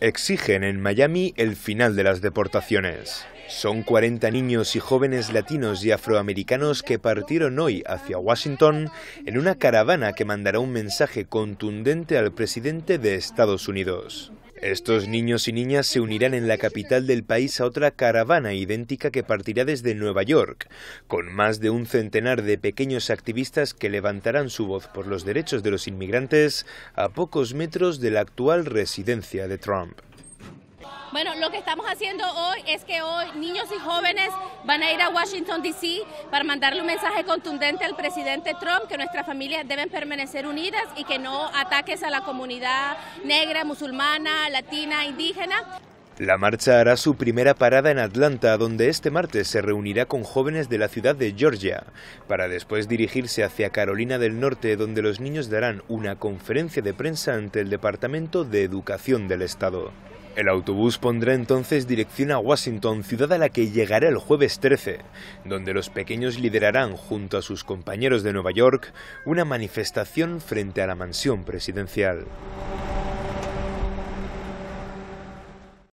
Exigen en Miami el final de las deportaciones. Son 40 niños y jóvenes latinos y afroamericanos que partieron hoy hacia Washington en una caravana que mandará un mensaje contundente al presidente de Estados Unidos. Estos niños y niñas se unirán en la capital del país a otra caravana idéntica que partirá desde Nueva York, con más de un centenar de pequeños activistas que levantarán su voz por los derechos de los inmigrantes a pocos metros de la actual residencia de Trump. Bueno, lo que estamos haciendo hoy es que hoy niños y jóvenes van a ir a Washington, D.C. para mandarle un mensaje contundente al presidente Trump que nuestras familias deben permanecer unidas y que no ataques a la comunidad negra, musulmana, latina, indígena. La marcha hará su primera parada en Atlanta, donde este martes se reunirá con jóvenes de la ciudad de Georgia, para después dirigirse hacia Carolina del Norte, donde los niños darán una conferencia de prensa ante el Departamento de Educación del Estado. El autobús pondrá entonces dirección a Washington, ciudad a la que llegará el jueves 13, donde los pequeños liderarán, junto a sus compañeros de Nueva York, una manifestación frente a la mansión presidencial.